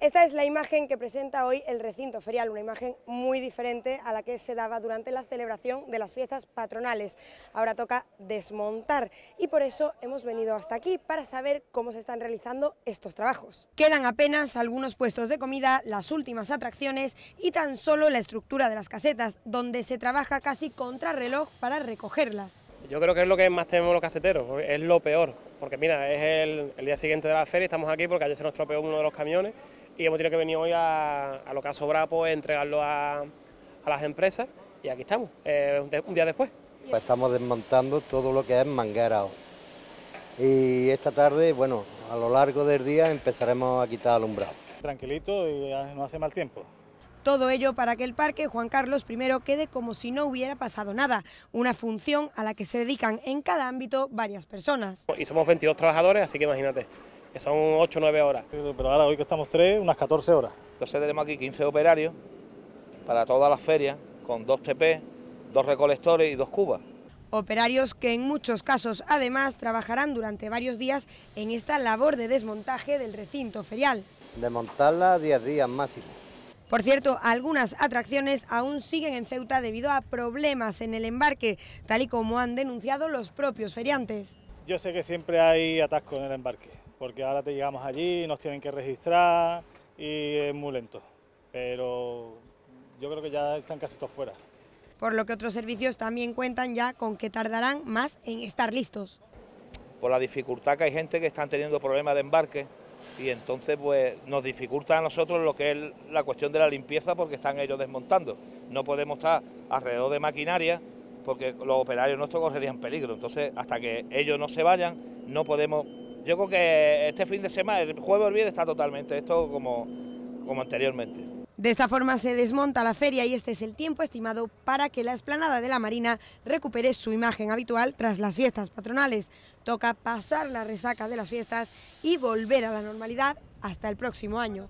Esta es la imagen que presenta hoy el recinto ferial, una imagen muy diferente a la que se daba durante la celebración de las fiestas patronales. Ahora toca desmontar y por eso hemos venido hasta aquí para saber cómo se están realizando estos trabajos. Quedan apenas algunos puestos de comida, las últimas atracciones y tan solo la estructura de las casetas, donde se trabaja casi contrarreloj para recogerlas. Yo creo que es lo que más tenemos los caseteros, es lo peor, porque mira, es el, día siguiente de la feria, estamos aquí porque ayer se nos tropeó uno de los camiones y hemos tenido que venir hoy a, lo que ha sobrado, pues, entregarlo a, las empresas y aquí estamos, eh, un, día después. Pues estamos desmontando todo lo que es manguera y esta tarde, bueno, a lo largo del día empezaremos a quitar alumbrado. Tranquilito y no hace mal tiempo. Todo ello para que el Parque Juan Carlos I quede como si no hubiera pasado nada, una función a la que se dedican en cada ámbito varias personas. Y somos 22 trabajadores, así que imagínate, son 8 o 9 horas. Pero ahora hoy que estamos tres, unas 14 horas. Entonces tenemos aquí 15 operarios para todas las feria, con dos TP, dos recolectores y dos cubas. Operarios que en muchos casos además trabajarán durante varios días en esta labor de desmontaje del recinto ferial. Desmontarla 10 días máximo. Por cierto, algunas atracciones aún siguen en Ceuta debido a problemas en el embarque, tal y como han denunciado los propios feriantes. Yo sé que siempre hay atasco en el embarque, porque ahora te llegamos allí, nos tienen que registrar y es muy lento, pero yo creo que ya están casi todos fuera. Por lo que otros servicios también cuentan ya con que tardarán más en estar listos. Por la dificultad que hay gente que están teniendo problemas de embarque, y entonces pues nos dificulta a nosotros lo que es la cuestión de la limpieza porque están ellos desmontando. No podemos estar alrededor de maquinaria porque los operarios nuestros correrían peligro. Entonces, hasta que ellos no se vayan, no podemos. Yo creo que este fin de semana, el jueves o viernes está totalmente esto como, como anteriormente. De esta forma se desmonta la feria y este es el tiempo estimado para que la esplanada de la Marina recupere su imagen habitual tras las fiestas patronales. Toca pasar la resaca de las fiestas y volver a la normalidad hasta el próximo año.